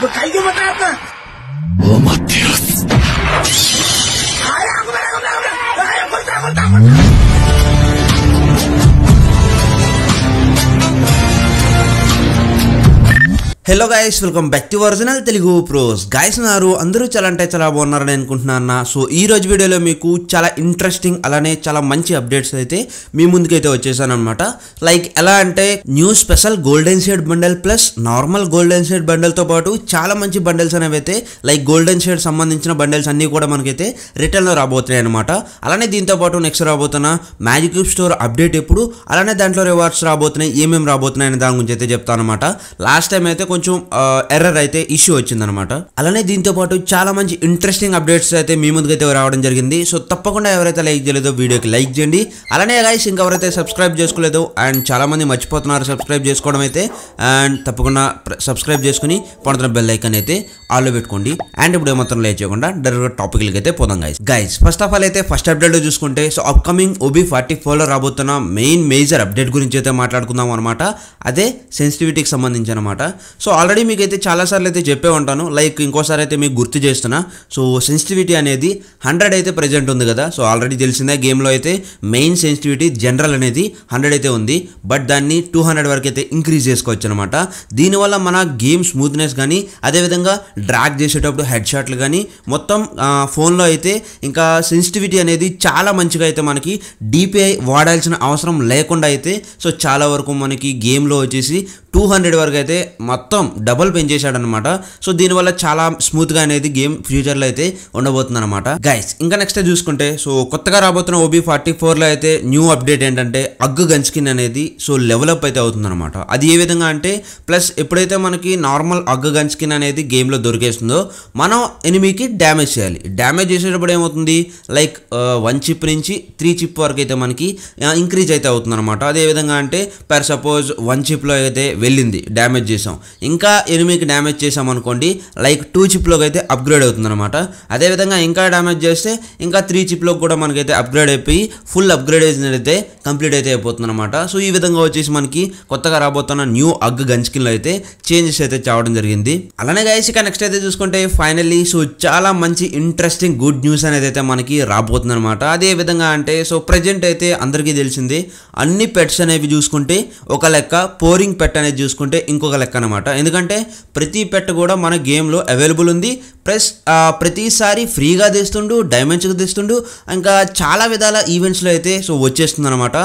部開業またあった待ってやす hello guys welcome back to original Telugu pros guys ఉన్నారు అందరూ చాలా అంటే చాలా బాగున్నారని అనుకుంటున్నాను సో ఈ రోజు వీడియోలో మీకు చాలా ఇంట్రెస్టింగ్ అలానే చాలా మంచి అప్డేట్స్ అయితే మీ ముందుకైతే వచ్చేసాను అనమాట లైక్ ఎలా అంటే new special golden shade bundle plus normal golden shade బండల్తో పాటు చాలా మంచి బండల్స్ అనేవి అయితే లైక్ గోల్డెన్ షేడ్ సంబంధించిన బండల్స్ అన్నీ కూడా మనకైతే రిటర్న్లో రాబోతున్నాయి అనమాట అలానే దీంతో పాటు నెక్స్ట్ రాబోతున్న మ్యాజిక్ క్యూబ్ స్టోర్ అప్డేట్ ఎప్పుడు అలానే దాంట్లో రివార్డ్స్ రాబోతున్నాయి ఏమేమి రాబోతున్నాయి అనే దాని గురించి అయితే చెప్తాను అనమాట లాస్ట్ టైం అయితే కొంచెం ఎర్రర్ అయితే ఇష్యూ వచ్చిందనమాట అలానే దీంతో పాటు చాలా మంచి ఇంట్రెస్టింగ్ అప్డేట్స్ అయితే మీ అయితే రావడం జరిగింది సో తప్పకుండా ఎవరైతే లైక్ చేయలేదో వీడియోకి లైక్ చేయండి అలానే గైస్ ఇంకెవరైతే సబ్స్క్రైబ్ చేసుకోలేదో అండ్ చాలా మంది మర్చిపోతున్నారు సబ్స్క్రైబ్ చేసుకోవడం అయితే అండ్ తప్పకుండా సబ్స్క్రైబ్ చేసుకుని పడుతున్న బెల్ ఐకన్ అయితే ఆల్లో పెట్టుకోండి అండ్ ఇప్పుడు ఏమాత్రం లైక్ చేయకుండా డైరెక్ట్గా టాపిక్లకి అయితే పోదాం guys guys first of all అయితే ఫస్ట్ అప్డేట్ చూసుకుంటే సో అప్కమింగ్ ఓబీ ఫార్టీ ఫోర్లో రాబోతున్న మెయిన్ మేజర్ అప్డేట్ గురించి అయితే మాట్లాడుకుందాం అనమాట అదే సెన్సిటివిటీకి సంబంధించి అనమాట సో సో ఆల్రెడీ మీకు అయితే చాలాసార్లు అయితే చెప్పే ఉంటాను లైక్ ఇంకోసారి అయితే మీకు గుర్తు చేస్తున్నా సో సెన్సిటివిటీ అనేది హండ్రెడ్ అయితే ప్రజెంట్ ఉంది కదా సో ఆల్రెడీ తెలిసిందే గేమ్లో అయితే మెయిన్ సెన్సిటివిటీ జనరల్ అనేది హండ్రెడ్ అయితే ఉంది బట్ దాన్ని టూ హండ్రెడ్ వరకు అయితే ఇంక్రీజ్ చేసుకోవచ్చు అనమాట దీనివల్ల మన గేమ్ స్మూత్నెస్ కానీ అదేవిధంగా డ్రాగ్ చేసేటప్పుడు హెడ్ షాట్లు కానీ మొత్తం ఫోన్లో అయితే ఇంకా సెన్సిటివిటీ అనేది చాలా మంచిగా అయితే మనకి డిపిఐ వాడాల్సిన అవసరం లేకుండా అయితే సో చాలా వరకు మనకి గేమ్లో వచ్చేసి టూ హండ్రెడ్ వరకు అయితే మొత్తం మొత్తం డబుల్ పెంచేశాడనమాట సో దీనివల్ల చాలా స్మూత్గా అనేది గేమ్ ఫ్యూచర్లో అయితే ఉండబోతుంది అనమాట గైస్ ఇంకా నెక్స్ట్ చూసుకుంటే సో కొత్తగా రాబోతున్న ఓబీ ఫార్టీ ఫోర్లో అయితే న్యూ అప్డేట్ ఏంటంటే అగ్గు గన్ అనేది సో లెవలప్ అయితే అవుతుందన్నమాట అది ఏ విధంగా అంటే ప్లస్ ఎప్పుడైతే మనకి నార్మల్ అగ్గు గన్ అనేది గేమ్లో దొరికేస్తుందో మనం ఎనిమికి డ్యామేజ్ చేయాలి డ్యామేజ్ చేసేటప్పుడు ఏమవుతుంది లైక్ వన్ చిప్ నుంచి త్రీ చిప్ వరకు అయితే మనకి ఇంక్రీజ్ అయితే అవుతుందన్నమాట అదే విధంగా అంటే పర్ సపోజ్ వన్ చిప్లో అయితే వెళ్ళింది డ్యామేజ్ చేసాం ఇంకా ఎనిమికి డ్యామేజ్ చేసామనుకోండి లైక్ టూ చిప్లోకి అయితే అప్గ్రేడ్ అవుతుంది అనమాట అదేవిధంగా ఇంకా డ్యామేజ్ చేస్తే ఇంకా త్రీ చిప్లోకి కూడా మనకైతే అప్గ్రేడ్ అయిపోయి ఫుల్ అప్గ్రేడేషన్ అయితే కంప్లీట్ అయితే అనమాట సో ఈ విధంగా వచ్చేసి మనకి కొత్తగా రాబోతున్న న్యూ అగ్ గన్ అయితే చేంజెస్ అయితే చావడం జరిగింది అలానే గైస్ ఇక నెక్స్ట్ అయితే చూసుకుంటే ఫైనల్లీ సో చాలా మంచి ఇంట్రెస్టింగ్ గుడ్ న్యూస్ అనేది అయితే మనకి రాబోతుందన్నమాట అదే విధంగా అంటే సో ప్రజెంట్ అయితే అందరికీ తెలిసింది అన్ని పెట్స్ అనేవి చూసుకుంటే ఒక లెక్క పోరింగ్ పెట్ అనేది చూసుకుంటే ఇంకొక లెక్క అనమాట ఎందుకంటే ప్రతి పెట్ కూడా మన గేమ్లో అవైలబుల్ ఉంది ప్లస్ ప్రతిసారి ఫ్రీగా తెస్తుండు డైమండ్స్కి తెస్తుండు ఇంకా చాలా విధాల ఈవెంట్స్లో అయితే సో వచ్చేస్తుంది అనమాట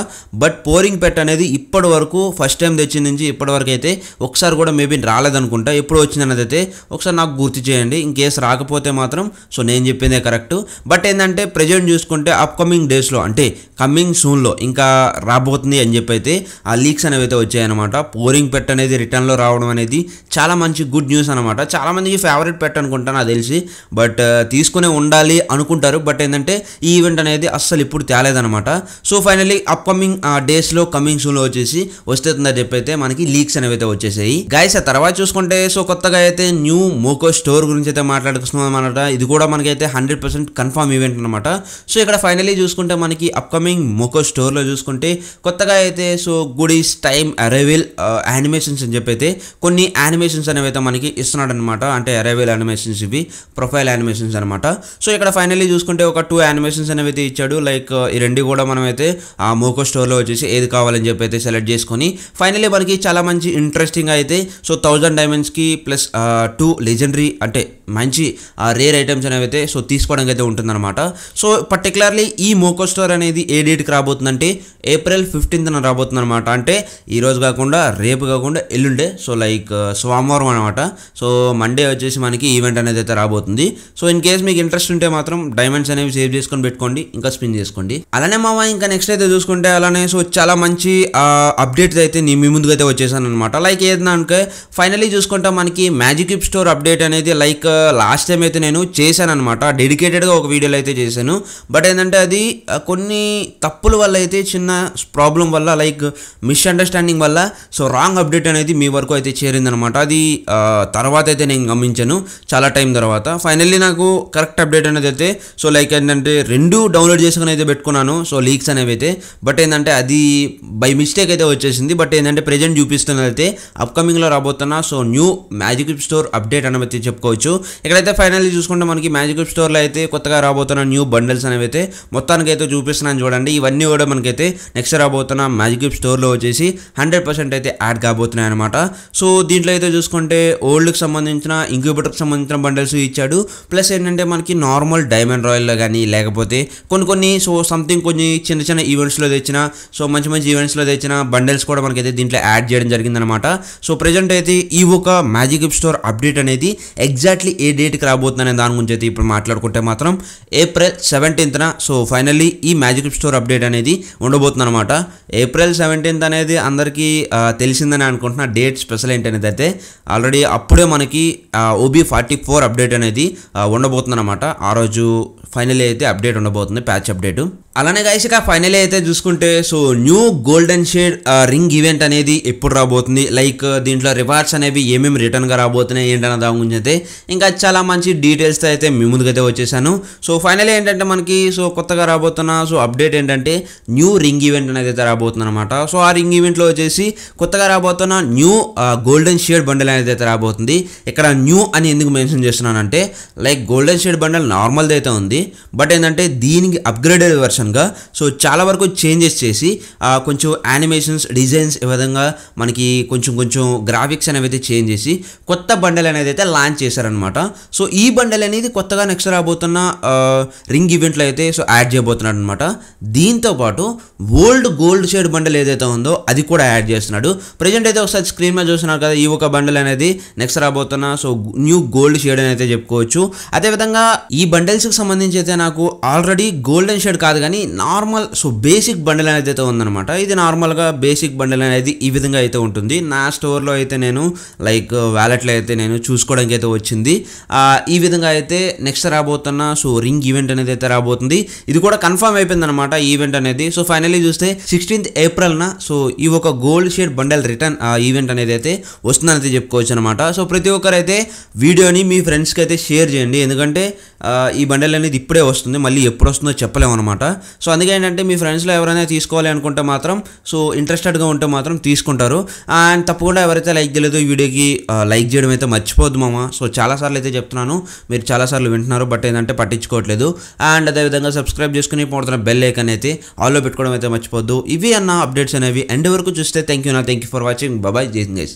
బట్ పోరింగ్ పెట్ అనేది ఇప్పటి వరకు ఫస్ట్ టైం తెచ్చింది నుంచి ఇప్పటి వరకు అయితే ఒకసారి కూడా మేబీ రాలేదనుకుంటా ఎప్పుడు వచ్చింది అన్నది అయితే ఒకసారి నాకు గుర్తు చేయండి ఇన్ కేసు రాకపోతే మాత్రం సో నేను చెప్పిందే కరెక్ట్ బట్ ఏంటంటే ప్రజెంట్ చూసుకుంటే అప్కమింగ్ డేస్లో అంటే కమింగ్ సూన్లో ఇంకా రాబోతుంది అని చెప్పి అయితే ఆ లీక్స్ అనేవి అయితే వచ్చాయన్నమాట పోరింగ్ పెట్ అనేది రిటర్న్లో రావడం అనేది చాలా మంచి గుడ్ న్యూస్ అనమాట చాలామందికి ఫేవరెట్ పెట్ అనుకుంటాను అదే తెలిసి బట్ uh, తీసుకునే ఉండాలి అనుకుంటారు బట్ ఏంటంటే ఈ ఈవెంట్ అనేది అస్సలు ఇప్పుడు తేలేదనమాట సో ఫైనల్లీ అప్కమింగ్ డేస్లో కమింగ్ లో వచ్చేసి వస్తుందని అయితే మనకి లీక్స్ అనేవి అయితే వచ్చేసాయి గైస్ ఆ తర్వాత చూసుకుంటే సో కొత్తగా అయితే న్యూ మోకో స్టోర్ గురించి అయితే మాట్లాడుకుంటున్నాం అనమాట ఇది కూడా మనకైతే హండ్రెడ్ పర్సెంట్ కన్ఫర్మ్ ఈవెంట్ అనమాట సో ఇక్కడ ఫైనల్లీ చూసుకుంటే మనకి అప్కమింగ్ మోకో స్టోర్లో చూసుకుంటే కొత్తగా అయితే so goodies time arrival animations అని చెప్పైతే కొన్ని యానిమేషన్స్ అనేవి అయితే మనకి ఇస్తున్నాడు అనమాట అంటే అరైవల్ యానిమేషన్స్ ఇవి ప్రొఫైల్ యానిమేషన్స్ అనమాట సో ఇక్కడ ఫైనల్లీ చూసుకుంటే ఒక టూ యానిమేషన్స్ అనేవి అయితే ఇచ్చాడు లైక్ ఈ రెండు కూడా మనమైతే ఆ మోకో స్టోర్లో వచ్చేసి ఏది కావాలని చెప్పి అయితే సెలెక్ట్ చేసుకొని ఫైనల్లీ మనకి చాలా మంచి ఇంట్రెస్టింగ్ అయితే సో థౌజండ్ డైమండ్స్కి ప్లస్ టూ లెజెండరీ అంటే మంచి రేర్ ఐటమ్స్ అనేవి అయితే సో తీసుకోవడానికి అయితే ఉంటుందన్నమాట సో పర్టికులర్లీ ఈ మోకో స్టోర్ అనేది ఏ డేట్కి రాబోతుందంటే ఏప్రిల్ ఫిఫ్టీన్త్న రాబోతుందన్నమాట అంటే ఈరోజు కాకుండా రేపు కాకుండా ఎల్లుండే సో లైక్ సోమవారం అనమాట సో మండే వచ్చేసి మనకి ఈవెంట్ అనేది అయితే రాబోతుంది సో ఇన్ కేస్ మీకు ఇంట్రెస్ట్ ఉంటే మాత్రం డైమండ్స్ అనేవి సేవ్ చేసుకొని పెట్టుకోండి ఇంకా స్పిన్ చేసుకోండి అలానే మా ఇంకా నెక్స్ట్ అయితే చూసుకుంటే అలానే సో చాలా మంచి అప్డేట్స్ అయితే నేను మీ ముందుగా అయితే వచ్చేసాను అనమాట లైక్ అనుకే ఫైనలీ చూసుకుంటే మనకి మ్యాజిక్ ఇప్ స్టోర్ అప్డేట్ అనేది లైక్ లాస్ట్ టైం అయితే నేను చేశాను అనమాట డెడికేటెడ్గా ఒక వీడియోలో అయితే చేశాను బట్ ఏంటంటే అది కొన్ని తప్పుల వల్ల అయితే చిన్న ప్రాబ్లం వల్ల లైక్ మిస్అండర్స్టాండింగ్ వల్ల సో రాంగ్ అప్డేట్ అనేది మీ వరకు అయితే చేరిందనమాట అది తర్వాత అయితే నేను గమనించాను చాలా టైం తర్వాత ఫైనల్లీ నాకు కరెక్ట్ అప్డేట్ అనేది అయితే సో లైక్ ఏంటంటే రెండు డౌన్లోడ్ చేసుకుని అయితే పెట్టుకున్నాను సో లీక్స్ అనేవి అయితే బట్ ఏంటంటే అది బై మిస్టేక్ అయితే వచ్చేసింది బట్ ఏంటంటే ప్రజెంట్ చూపిస్తున్నది అయితే అప్కమింగ్లో రాబోతున్న so new magic store update అనేది చెప్పుకోవచ్చు ఇక్కడైతే ఫైనల్లీ చూసుకుంటే మనకి మ్యాజిక్ స్టోర్లో అయితే కొత్తగా రాబోతున్న న్యూ బండిల్స్ అనేవి అయితే మొత్తానికి అయితే చూపిస్తున్నాను చూడండి ఇవన్నీ కూడా మనకైతే నెక్స్ట్ రాబోతున్న మ్యాజిక్ స్టోర్లో వచ్చేసి హండ్రెడ్ పర్సెంట్ అయితే యాడ్ కాబోతున్నాయి అనమాట సో దీంట్లో అయితే చూసుకుంటే ఓల్డ్కి సంబంధించిన ఇంక్యూబేటర్కి సంబంధించిన బండిల్స్ మెటల్స్ ఇచ్చాడు ప్లస్ ఏంటంటే మనకి నార్మల్ డైమండ్ రాయల్లో కానీ లేకపోతే కొన్ని కొన్ని సో సంథింగ్ కొన్ని చిన్న చిన్న ఈవెంట్స్లో తెచ్చిన సో మంచి మంచి ఈవెంట్స్లో తెచ్చిన బండిల్స్ కూడా మనకైతే దీంట్లో యాడ్ చేయడం జరిగిందనమాట సో ప్రజెంట్ అయితే ఈ ఒక మ్యాజిక్ స్టోర్ అప్డేట్ అనేది ఎగ్జాక్ట్లీ ఏ డేట్కి రాబోతుందనే దాని గురించి అయితే ఇప్పుడు మాట్లాడుకుంటే మాత్రం ఏప్రిల్ సెవెంటీన్త్న సో ఫైనల్లీ ఈ మ్యాజిక్ స్టోర్ అప్డేట్ అనేది ఉండబోతుంది అనమాట ఏప్రిల్ సెవెంటీన్త్ అనేది అందరికీ తెలిసిందని అనుకుంటున్నా డేట్ స్పెషల్ ఏంటనేది అయితే ఆల్రెడీ అప్పుడే మనకి ఓబీ ఫార్టీ ఫోర్ అప్డేట్ అనేది ఉండబోతుంది అనమాట ఆ రోజు ఫైనల్ అయితే అప్డేట్ ఉండబోతుంది ప్యాచ్ అప్డేట్ అలానే గైస్ ఇక ఫైనల్ అయితే చూసుకుంటే so new golden shade ring event అనేది ఎప్పుడు రాబోతుంది లైక్ దీంట్లో రివార్డ్స్ అనేవి ఏమేమి రిటర్న్గా రాబోతున్నాయి ఏంటన్న దాని గురించి అయితే ఇంకా చాలా మంచి డీటెయిల్స్తో అయితే మీ ముందుకైతే వచ్చేసాను సో ఫైనల్ ఏంటంటే మనకి సో కొత్తగా రాబోతున్న సో అప్డేట్ ఏంటంటే న్యూ రింగ్ ఈవెంట్ అనేది అయితే రాబోతుంది అనమాట సో ఆ రింగ్ ఈవెంట్లో వచ్చేసి కొత్తగా రాబోతున్న న్యూ గోల్డెన్ షేడ్ బండల్ అనేది అయితే రాబోతుంది ఇక్కడ న్యూ అని ఎందుకు మెన్షన్ చేస్తున్నానంటే లైక్ గోల్డెన్ షేడ్ బండల్ నార్మల్ది అయితే ఉంది బట్ ఏంటంటే దీనికి అప్గ్రేడెడ్ వర్షన్ యానిమేషన్గా సో చాలా వరకు చేంజెస్ చేసి కొంచెం యానిమేషన్స్ డిజైన్స్ ఈ విధంగా మనకి కొంచెం కొంచెం గ్రాఫిక్స్ అనేవి అయితే చేంజ్ చేసి కొత్త బండెల్ అనేది అయితే లాంచ్ చేశారనమాట సో ఈ బండెల్ అనేది కొత్తగా నెక్స్ట్ రాబోతున్న రింగ్ ఈవెంట్లో అయితే సో యాడ్ చేయబోతున్నాడు అనమాట దీంతోపాటు ఓల్డ్ గోల్డ్ షేడ్ బండెల్ ఏదైతే ఉందో అది కూడా యాడ్ చేస్తున్నాడు ప్రజెంట్ అయితే ఒకసారి స్క్రీన్ మీద చూస్తున్నారు కదా ఈ ఒక బండెల్ అనేది నెక్స్ట్ రాబోతున్న సో న్యూ గోల్డ్ షేడ్ అని అయితే చెప్పుకోవచ్చు అదేవిధంగా ఈ బండెల్స్కి సంబంధించి అయితే నాకు ఆల్రెడీ గోల్డెన్ షేడ్ కాదు కానీ కానీ నార్మల్ సో బేసిక్ బండిల్ అనేది అయితే ఉందనమాట ఇది నార్మల్గా బేసిక్ బండిల్ అనేది ఈ విధంగా అయితే ఉంటుంది నా స్టోర్లో అయితే నేను లైక్ వ్యాలెట్లో అయితే నేను చూసుకోవడానికి అయితే వచ్చింది ఈ విధంగా అయితే నెక్స్ట్ రాబోతున్న సో రింగ్ ఈవెంట్ అనేది అయితే రాబోతుంది ఇది కూడా కన్ఫర్మ్ అయిపోయింది అనమాట ఈవెంట్ అనేది సో ఫైనల్లీ చూస్తే సిక్స్టీన్త్ ఏప్రిల్న సో ఈ ఒక gold shade bundle return event అనేది అయితే వస్తుందని చెప్పుకోవచ్చు అనమాట సో ప్రతి ఒక్కరైతే వీడియోని మీ ఫ్రెండ్స్కి అయితే షేర్ చేయండి ఎందుకంటే ఈ బండల్ అనేది ఇప్పుడే వస్తుంది మళ్ళీ ఎప్పుడు వస్తుందో చెప్పలేము అనమాట సో అందుకే ఏంటంటే మీ ఫ్రెండ్స్లో ఎవరైనా తీసుకోవాలి అనుకుంటే మాత్రం సో ఇంట్రెస్టెడ్గా ఉంటే మాత్రం తీసుకుంటారు అండ్ తప్పకుండా ఎవరైతే లైక్ చేయలేదు ఈ వీడియోకి లైక్ చేయడం అయితే మర్చిపోద్దు మామ సో చాలాసార్లు అయితే చెప్తున్నాను మీరు చాలాసార్లు వింటున్నారు బట్ ఏంటంటే పట్టించుకోవట్లేదు అండ్ అదేవిధంగా సబ్స్క్రైబ్ చేసుకుని పోతున్న బెల్ ఐకన్ అయితే ఆల్లో పెట్టుకోవడం అయితే మర్చిపోద్దు ఇవి అన్న అప్డేట్స్ అనేవి ఎండ్ వరకు చూస్తే థ్యాంక్ యూ నా thank you for watching bye bye జై గైస్